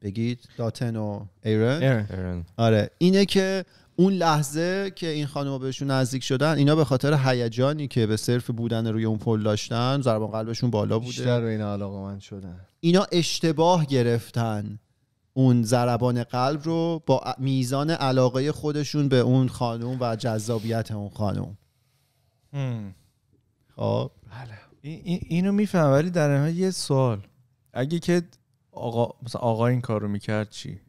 بگید داتن و ایرن. ایرن آره اینه که اون لحظه که این خانم بهشون نزدیک شدن اینا به خاطر هیجانی که به صرف بودن روی اون پل داشتن ضربان قلبشون بالا بوده بیشتر به این علاقه شدن اینا اشتباه گرفتن اون ضربان قلب رو با میزان علاقه خودشون به اون خانوم و جذابیت اون خانوم خب بله. اینو میفهم ولی در این یه سوال اگه که آقا مثلا آقا این کارو میکرد چی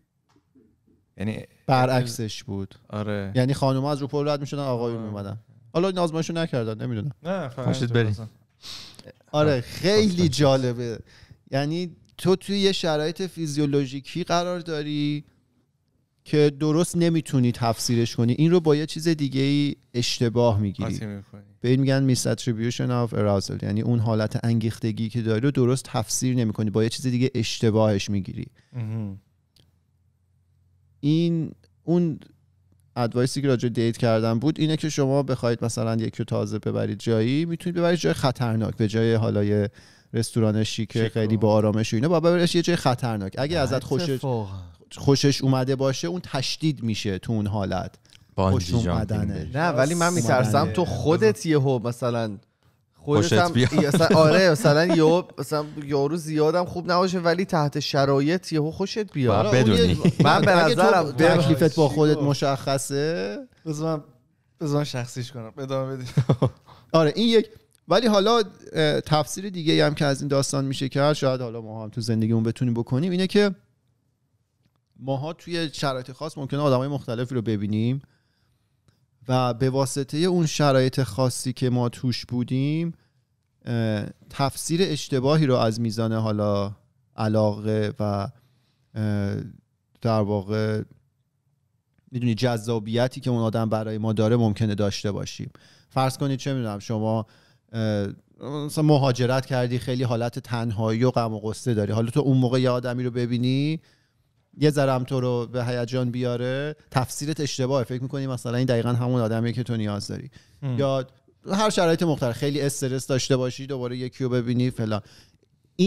یعنی برعکسش بود آره یعنی خانوم از رو پول رد میشدن آقایون میومدن آره. حالا این آزمایشو نکردن نمیدونم نه آره خیلی جالبه یعنی تو توی یه شرایط فیزیولوژیکی قرار داری که درست نمیتونی تفسیرش کنی این رو با یه چیز دیگه ای اشتباه میگیری به این میگن میس اتریبیوشن آف یعنی اون حالت انگیختگی که داری رو درست تفسیر نمیکنی با یه چیز دیگه اشتباهش میگیری این اون ادوایسی که راجع دیت کردن بود اینه که شما بخواید مثلا یکی رو تازه ببرید جایی میتونید ببرید جای خطرناک به جای حالای رستوران شیک خیلی با آرامش و اینا با یه جای خطرناک اگه ازت خوشش خوشش اومده باشه اون تشدید میشه تو اون حالت خوش نه ولی من میترسم تو خودت یهو مثلا خودت آره مثلا یهو مثلا یارو زیادم خوب نباشه ولی تحت شرایط یهو خوشت بیاد آره، من به نظرم تکلیفت با خودت مشخصه بذار شخصیش کنم ادامه آره این یک ولی حالا تفسیر دیگه هم که از این داستان میشه کرد شاید حالا ما هم تو زندگیمون بتونیم بکنیم اینه که ماها توی شرایط خاص ممکنه آدمای مختلفی رو ببینیم و به واسطه اون شرایط خاصی که ما توش بودیم تفسیر اشتباهی رو از میزان حالا علاقه و در واقع میدونی جذابیتی که اون آدم برای ما داره ممکنه داشته باشیم فرض کنید چه میدونم شما مثلا مهاجرت کردی خیلی حالت تنهایی و غم و غصه داری حالا تو اون موقع یه آدمی رو ببینی یه ذره تو رو به هیجان بیاره تفسیرت اشتباهه فکر میکنی مثلا این دقیقا همون آدمی که تو نیاز داری یا هر شرایط مختلف خیلی استرس داشته باشی دوباره یکی رو ببینی فلان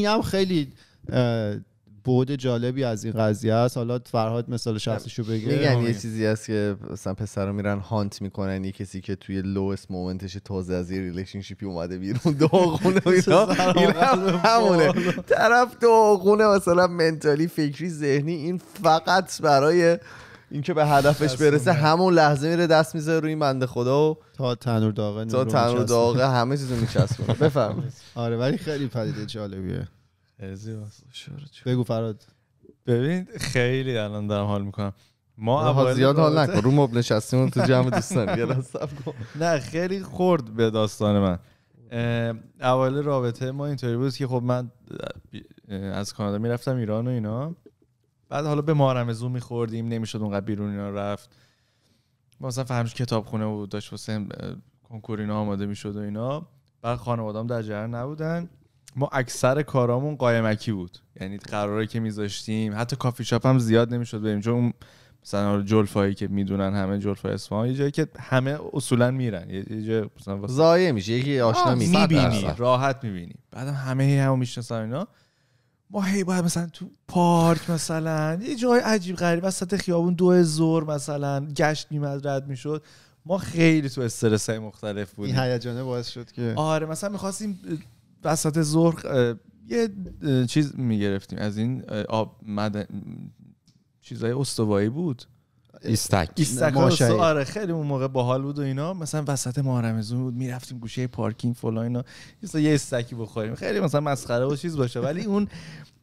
هم خیلی بود جالبی از این قضیه است حالا فرهاد مثال شخصیشو بگیر میگن یه چیزی هست که مثلا پسرو میرن هانت میکنن یه کسی که توی لوئس مومنتش تازه از یه ریلیشنشیپی اومده بیرون داغونه اینا همونه طرف داغونه مثلا منتالی فکری ذهنی این فقط برای اینکه به هدفش برسه همون لحظه میره دست میذاره روی بنده خدا و تا تنور داغه تا تنور داغه همه چیزو میچسبونه بفرمایید آره ولی خیلی پدیده جالبیه بگو فراد ببین خیلی الان دارم حال میکنم ما اول زیاد حال نکن رو مبل نشستیم تو جمع دوستان یه نه خیلی خورد به داستان من اول رابطه ما اینطوری بود که خب من از کانادا میرفتم ایران و اینا بعد حالا به زوم میخوردیم نمیشد اونقدر بیرون اینا رفت مثلا فهمش کتاب خونه بود داشت واسه کنکور اینا آماده میشد و اینا بعد خانوادام در جریان نبودن ما اکثر کارامون قایمکی بود یعنی قراره که میذاشتیم حتی کافی شاپ هم زیاد نمیشد بریم چون اون مثلا آره جلفایی که میدونن همه جلفای اصفهان یه جایی که همه اصولا میرن یه جای زایه میشه یکی آشنا میبینی راحت میبینی بعد همه هی میشناسن اینا ما هی باید مثلا تو پارک مثلا یه جای عجیب غریب وسط خیابون دو زور مثلا گشت میمد رد میشد ما خیلی تو استرس های مختلف بودیم این باعث شد که آره مثلا میخواستیم وسط ظهر یه چیز میگرفتیم از این آب مدن... چیزای استوایی بود استک آره خیلی اون موقع باحال بود و اینا مثلا وسط مارمزون بود میرفتیم گوشه پارکینگ فلان اینا یه استکی بخوریم خیلی مثلا مسخره و چیز باشه ولی اون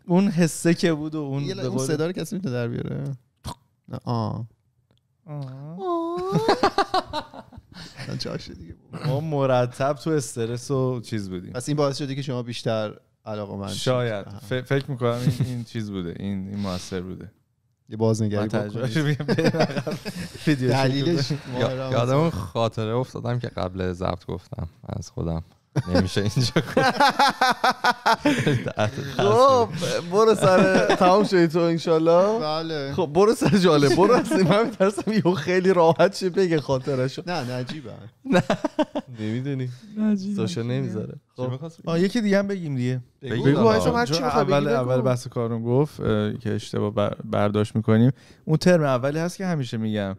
اون حسه که بود و اون یه صدا رو کسی میتونه در بیاره آه ما مرتب تو استرس و چیز بودیم پس این باعث شده که شما بیشتر علاقه من شاید فکر میکنم این, این چیز بوده این این موثر بوده یه بازنگری دلیلش یادمون خاطره افتادم که قبل ضبط گفتم از خودم نمیشه اینجا خب برو سر تمام شدی تو انشالله بله خب برو سر جالب برو از من میترسم یه خیلی راحت شه بگه خاطرش نه نجیبه نه نمیدونی سوشا نمیذاره خب یکی دیگه هم بگیم دیگه بگو چی اول اول بحث کارون گفت که اشتباه برداشت میکنیم اون ترم اولی هست که همیشه میگم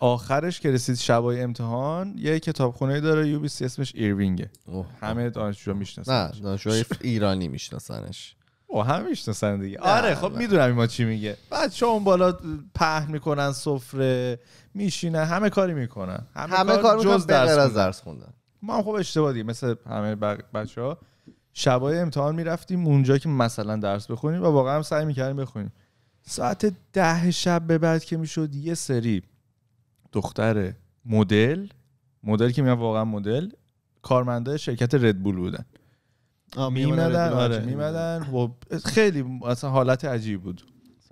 آخرش که رسید شبای امتحان یه کتابخونه داره یو بی اسمش ایروینگه اوه. همه دانشجو میشناسن نه دانشجو ایرانی میشناسنش او هم میشناسن دیگه آره خب میدونم ما چی میگه بچه اون بالا پهن میکنن سفره میشینه همه کاری میکنن همه, همه کار, جز درس از درس خوندن ما هم خب اشتباه مثل همه بچه ها شبای امتحان میرفتیم اونجا که مثلا درس بخونیم و واقعا هم سعی میکردیم بخونیم ساعت ده شب به بعد که میشد یه سری دختر مدل مدل که میگم واقعا مدل کارمنده شرکت ردبول بودن میمدن آره و آره، خب، خیلی اصلا حالت عجیب بود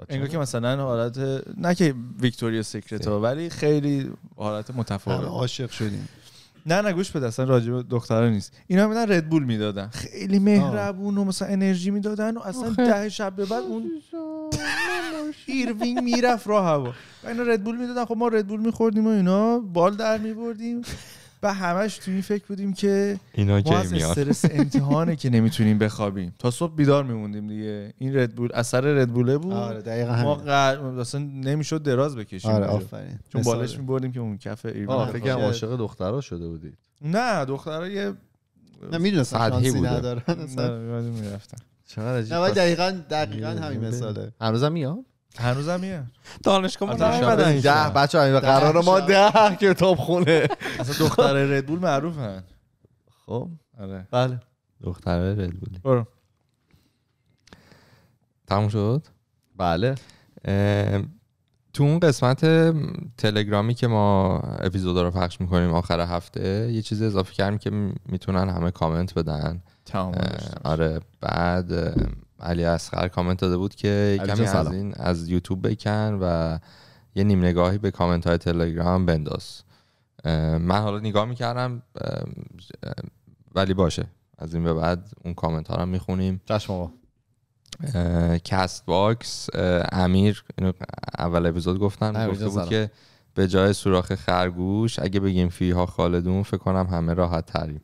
انگار که مثلا حالت نه که ویکتوریا ها ولی خیلی حالت متفاوت آره، عاشق شدیم نه نه گوش بده اصلا راجع به نیست اینا میدن ردبول میدادن خیلی مهربون و مثلا انرژی میدادن و اصلا ده شب به بعد اون ایروینگ میرفت راه هوا و اینا ردبول میدادن خب ما ردبول میخوردیم و اینا بال در میبردیم و همش تو این فکر بودیم که اینا ما از استرس امتحانه که نمیتونیم بخوابیم تا صبح بیدار میموندیم دیگه این ردبول اثر ردبوله بود آره دقیقا ما قر... نمیشد دراز بکشیم آره آفرین چون بالش میبردیم که اون کف ایران فکر عاشق دخترها شده بودید نه دخترها یه نه میدونستم شانسی بود نه میرفتن چقدر نه دقیقا دقیقاً همین مثاله روزم میاد هنوزم یه دانشگاه ما نیومدن ده همین قرار ما ده کتاب خونه اصلا دختر ردبول معروفن خب آره بله دختر ردبول برو تموم شد بله تو اون قسمت تلگرامی که ما اپیزودا رو پخش میکنیم آخر هفته یه چیز اضافه کردیم که میتونن همه کامنت بدن آره بعد علی اصغر کامنت داده بود که کمی از این از یوتیوب بکن و یه نیم نگاهی به کامنت های تلگرام بنداز من حالا نگاه میکردم ولی باشه از این به بعد اون کامنت ها رو میخونیم چشم آقا کست باکس امیر اول اپیزود گفتن گفته بود که به جای سوراخ خرگوش اگه بگیم فیها خالدون فکر کنم همه راحت تریم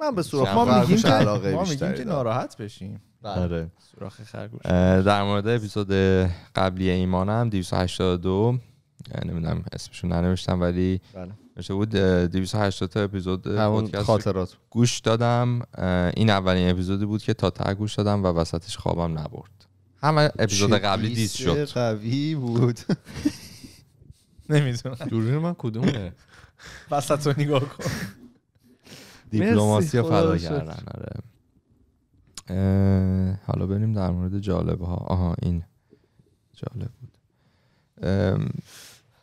من به سوراخ ما میگیم ما میگیم که ناراحت بشیم بله آره. سوراخ خرگوش در مورد اپیزود قبلی ایمانم هم 282 نمیدونم اسمشو ننوشتم ولی بله. بود 280 تا اپیزود خاطرات گوش دادم این اولین اپیزودی بود که تا ته گوش دادم و وسطش خوابم نبرد همه اپیزود قبلی دیست شد قوی بود نمیدونم دوربین من کدومه وسط رو نگاه کن دیپلماسی رو فدا کردن آره حالا بریم در مورد جالب ها آها این جالب بود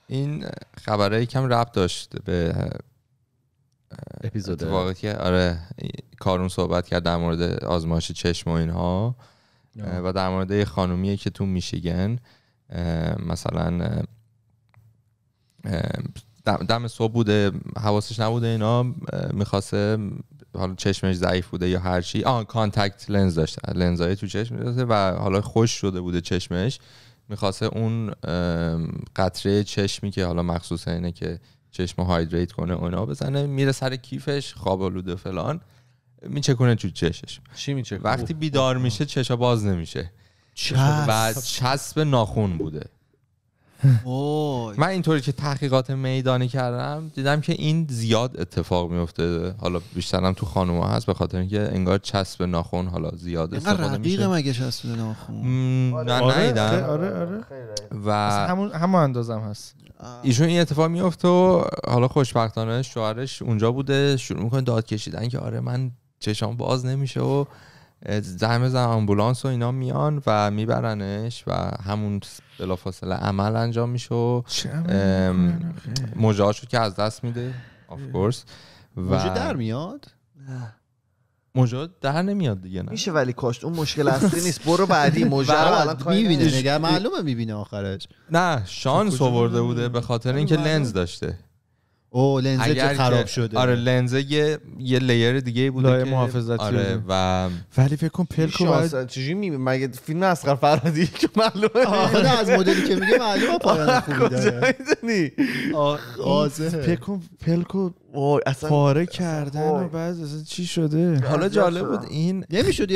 این خبرهایی کم رب داشت به اپیزود واقعی آره کارون صحبت کرد در مورد آزمایش چشم و اینها و در مورد یه خانومیه که تو میشیگن مثلا دم صبح بوده حواسش نبوده اینا میخواسته حالا چشمش ضعیف بوده یا هر چی آن کانتکت لنز داشته لنزای تو چشم داشته و حالا خوش شده بوده چشمش میخواسته اون قطره چشمی که حالا مخصوص اینه که چشم هایدریت کنه اونا بزنه میره سر کیفش خواب آلوده فلان میچکنه تو چشش چی میچه وقتی بیدار میشه چشا باز نمیشه چسب. و چسب ناخون بوده من اینطوری که تحقیقات میدانی کردم دیدم که این زیاد اتفاق میفته حالا بیشترم تو خانوما هست به خاطر اینکه انگار چسب ناخون حالا زیاد استفاده میشه مگه چسب ناخون نه آره آره آره،, آره و همون اندازم هست ایشون این اتفاق میفته و حالا خوشبختانه شوهرش اونجا بوده شروع میکنه داد کشیدن که آره من چشام باز نمیشه و زنگ بزن آمبولانس و اینا میان و میبرنش و همون بلافاصله عمل انجام میشه و شد که از دست میده آف کورس و در میاد موجه در نمیاد دیگه نه میشه ولی کاشت اون مشکل اصلی نیست برو بعدی موجه میبینه نگه معلومه میبینه آخرش خب، نه شانس آورده بوده به خاطر اینکه لنز داشته او لنز خراب شده آره لنز یه یه لیر دیگه بوده لایه محافظتی آره و ولی فکر کن پلکو باید چجوری میبینی مگه فیلم اصغر فرهادی که معلومه آره از مدلی که میگه معلومه پایان خوبی داره میدونی پلکو پلکو اصلا پاره کردن و بعد اصلا چی شده حالا جالب بود این نمیشد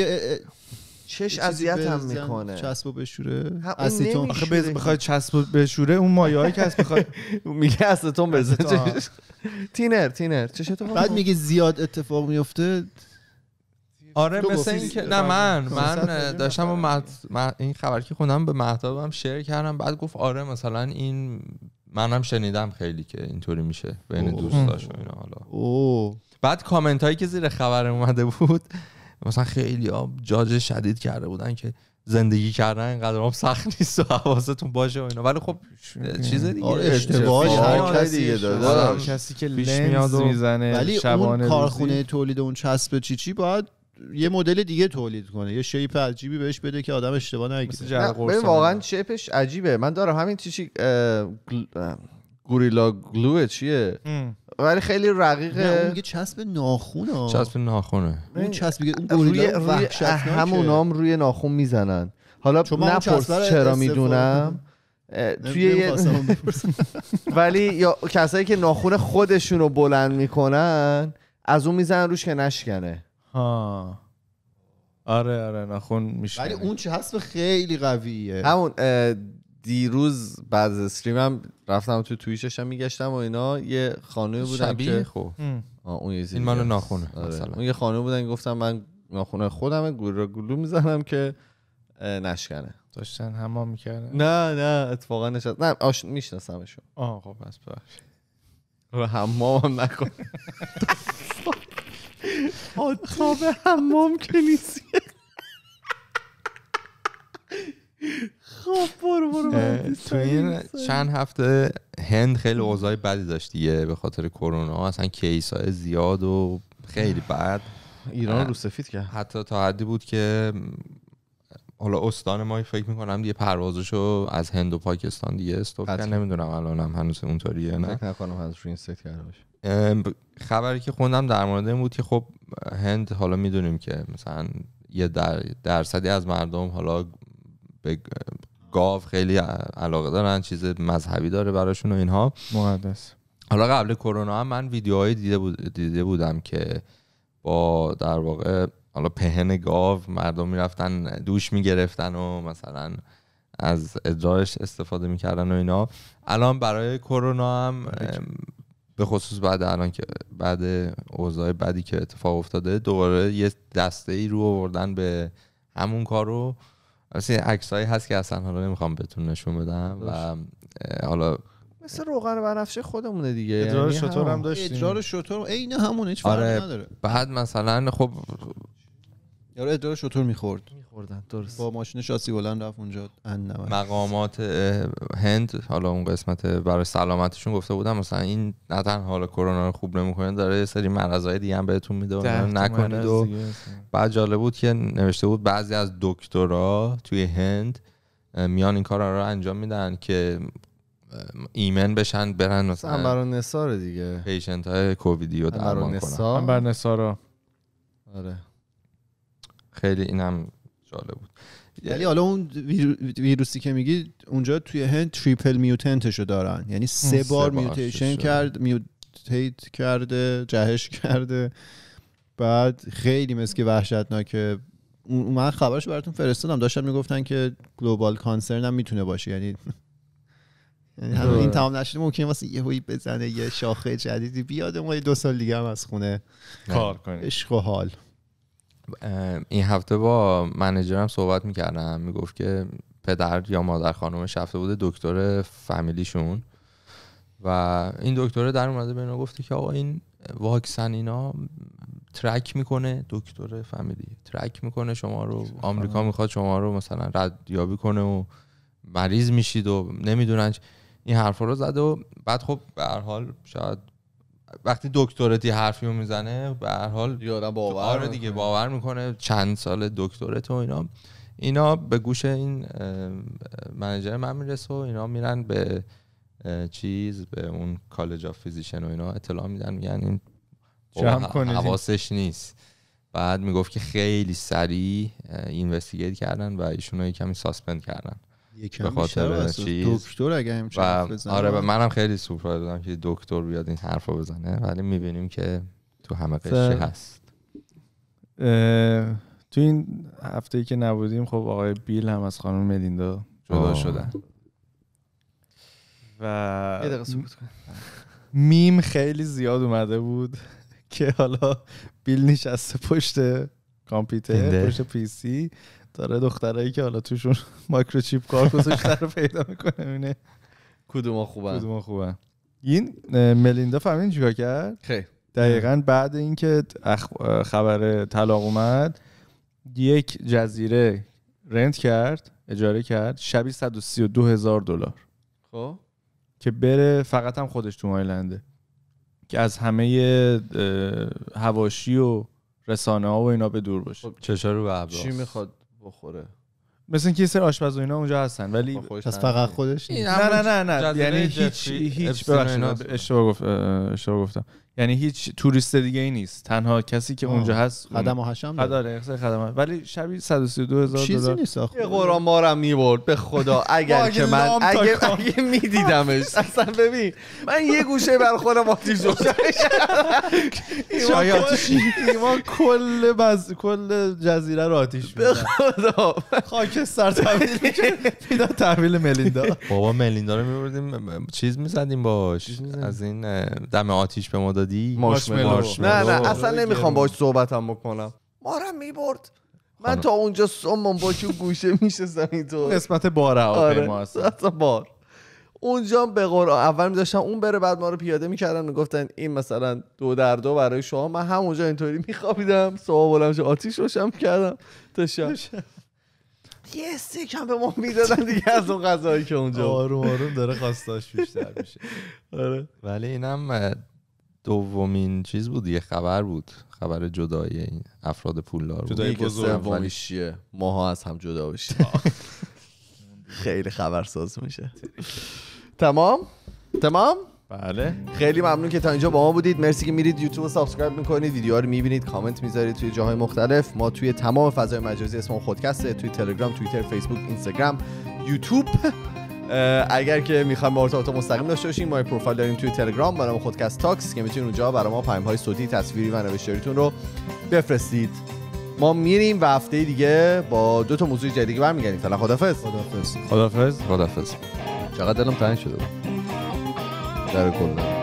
چش اذیت هم میکنه چسبو بشوره استون آخه بز بخواد چسبو بشوره اون هایی که هست میخواد میگه استون بزن تینر تینر چشتو بعد میگه زیاد اتفاق میفته آره مثل که نه من من داشتم با این خبر که خوندم به مهتابم شیر کردم بعد گفت آره مثلا این منم شنیدم خیلی که اینطوری میشه بین دوستاش و اینا حالا بعد کامنت هایی که زیر خبر اومده بود مثلا خیلی جاج شدید کرده بودن که زندگی کردن اینقدر هم سخت نیست و حواستون باشه و اینا ولی خب چیز دیگه آره، اشتباه آره، هر کسی دیگه داره کسی که لنز میزنه ولی اون کارخونه تولید اون چسب چیچی باید یه مدل دیگه تولید کنه یه شیپ عجیبی بهش بده که آدم اشتباه نگیره ببین واقعا شیپش عجیبه من دارم همین چیچی گوریلا گلوه چیه ولی خیلی رقیقه اون میگه چسب ناخونه چسب ناخونه اون چسب اون روی, همون همونام روی ناخون میزنن حالا نپرس چرا میدونم توی ولی یا کسایی که ناخون خودشون رو بلند میکنن از اون میزنن روش که نشکنه ها آره آره ناخون میشه ولی اون چسب خیلی قویه همون دیروز بعد از استریمم رفتم تو هم میگشتم و اینا یه خانومی بودن که خب اون این منو ناخونه آره. اون یه خانومی بودن گفتم من ناخونه خودم رو گلو میزنم که نشکنه داشتن حمام میکردن نه نه اتفاقا نشد نه آش میشناسمشون آه خب پس ببخشید و حمام هم نکن آتاب هم که نیست خب برو تو این چند هفته هند خیلی اوضاع بدی داشت دیگه به خاطر کرونا اصلا کیس های زیاد و خیلی بد ایران رو سفید کرد حتی تا حدی بود که حالا استان ما فکر میکنم دیگه پروازشو از هند و پاکستان دیگه استوب کرد نمیدونم الانم هنوز اونطوریه نه فکر نکنم هنوز روی کرده باشه خبری که خوندم در مورد این بود که خب هند حالا میدونیم که مثلا یه در درصدی از مردم حالا به گاو خیلی علاقه دارن چیز مذهبی داره براشون و اینها مقدس حالا قبل کرونا هم من ویدیوهایی دیده, دیده بودم که با در واقع حالا پهن گاو مردم میرفتن دوش میگرفتن و مثلا از ادرارش استفاده میکردن و اینا الان برای کرونا هم به خصوص بعد الان که بعد اوضاع بعدی که اتفاق افتاده دوباره یه دسته ای رو آوردن به همون کارو مثل عکسایی هست که اصلا حالا نمیخوام بهتون نشون بدم و حالا مثل روغن بنفشه خودمونه دیگه ادرار یعنی شطور هم داشتیم ادرار شطور عین همونه هیچ آره نداره بعد مثلا خب یارو ادرار شطور میخورد درست با ماشین شاسی بلند رفت اونجا مقامات هند حالا اون قسمت برای سلامتشون گفته بودم مثلا این نه تنها حالا کرونا رو خوب نمیکنه داره یه سری مرضای دیگه هم بهتون میده نکنید و بعد جالب بود که نوشته بود بعضی از دکترا توی هند میان این کارا رو انجام میدن که ایمن بشن برن مثلا انبران نسار دیگه پیشنت های کوویدی رو درمان کنن انبران نسار آره خیلی اینم جالب بود ولی حالا اون ویروسی که میگی اونجا توی هند تریپل میوتنتشو دارن یعنی سه بار, میوتیشن کرد میوتیت کرده جهش کرده بعد خیلی مثل که وحشتناکه من خبرش براتون فرستادم داشتم میگفتن که گلوبال کانسرن هم میتونه باشه یعنی یعنی این تمام نشده ممکنه واسه یه هوی بزنه یه شاخه جدیدی بیاد ما دو سال دیگه هم از خونه کار کنیم عشق و حال این هفته با منجرم صحبت میکردم میگفت که پدر یا مادر خانومش شفته بوده دکتر فامیلیشون و این دکتره در اومده به اینا گفته که آقا این واکسن اینا ترک میکنه دکتر فامیلی ترک میکنه شما رو خب. آمریکا میخواد شما رو مثلا ردیابی کنه و مریض میشید و نمیدونن این حرف رو زده و بعد خب به هر حال شاید وقتی دکتراتی حرفی رو میزنه به هر حال یادم باور آره دیگه باور میکنه چند سال دکترت و اینا اینا به گوش این منجر من میرسه و اینا میرن به چیز به اون کالج آف فیزیشن و اینا اطلاع میدن میگن این حواسش نیست بعد میگفت که خیلی سریع اینوستیگیت کردن و ایشون رو کمی ساسپند کردن یکم به خاطر دکتر اگه همچین بزنه آره منم خیلی سورپرایز بودم که دکتر بیاد این حرفا بزنه ولی میبینیم که تو همه قشری هست تو این هفته که نبودیم خب آقای بیل هم از خانم ملیندا جدا شدن و میم خیلی زیاد اومده بود که حالا بیل نشسته پشت کامپیوتر پشت پی سی داره دخترایی که حالا توشون مایکروچیپ کار گذاشته رو پیدا میکنه اینه ها خوبن کدوم خوبن این ملیندا فهمیدین چیکار کرد خیلی دقیقا بعد اینکه خبر طلاق اومد یک جزیره رنت کرد اجاره کرد شبی 132 هزار دلار خب که بره فقط هم خودش تو مایلنده که از همه هواشی و رسانه ها و اینا به دور باشه خب رو چی میخواد بخوره مثل اینکه یه آشپز و اینا اونجا هستن ولی پس فقط خودش نه نه نه نه یعنی هیچ هیچ اشتباه گفت اشتباه گفتم یعنی هیچ توریست دیگه ای نیست تنها کسی که آه. اونجا هست خدم و حشم داره آره، خدم ولی شبیه 132 هزار چیزی نیست یه قرآن مارم میبرد به خدا اگر که من اگه, اگر میدیدمش اصلا ببین من یه گوشه بر خودم آتیش شاید ایمان کل بز... کل جزیره رو آتیش به خدا خاکستر تحویل پیدا تحویل ملیندا بابا ملیندا رو میبردیم چیز میزدیم باش از این دم آتیش به ما دادی نه نه اصلا نمیخوام باش صحبتم بکنم مارم میبرد من تا اونجا سمم چون گوشه میشستم اینطور قسمت باره آره. ما بار اونجا به قرآن اول میذاشتم اون بره بعد ما رو پیاده میکردن و گفتن این مثلا دو در دو برای شما من همونجا اینطوری میخوابیدم صبح بولم شد آتیش روشم کردم تا شب یه سیک هم به ما میدادن دیگه از اون غذایی که اونجا آروم آروم داره خواستاش بیشتر میشه آره ولی اینم دومین چیز بود یه خبر بود خبر جدایی این افراد پولدار بود جدایی ماها از هم جدا بشیم خیلی خبرساز میشه تمام تمام بله خیلی ممنون که تا اینجا با ما بودید مرسی که میرید یوتیوب سابسکرایب میکنید ویدیوها رو میبینید کامنت میذارید توی جاهای مختلف ما توی تمام فضای مجازی اسم خودکسته توی تلگرام توییتر فیسبوک اینستاگرام یوتیوب اگر که میخوایم با ارتباط مستقیم داشته باشیم ما پروفایل داریم توی تلگرام برای خودکست تاکس که میتونید اونجا برای ما پیام های صوتی تصویری و نوشتاریتون رو بفرستید ما میریم و هفته دیگه با دو تا موضوع جدیدی برمیگردیم فعلا خدافظ خدافظ خدافظ خدافظ چقدر دلم تنگ شده بود در کلا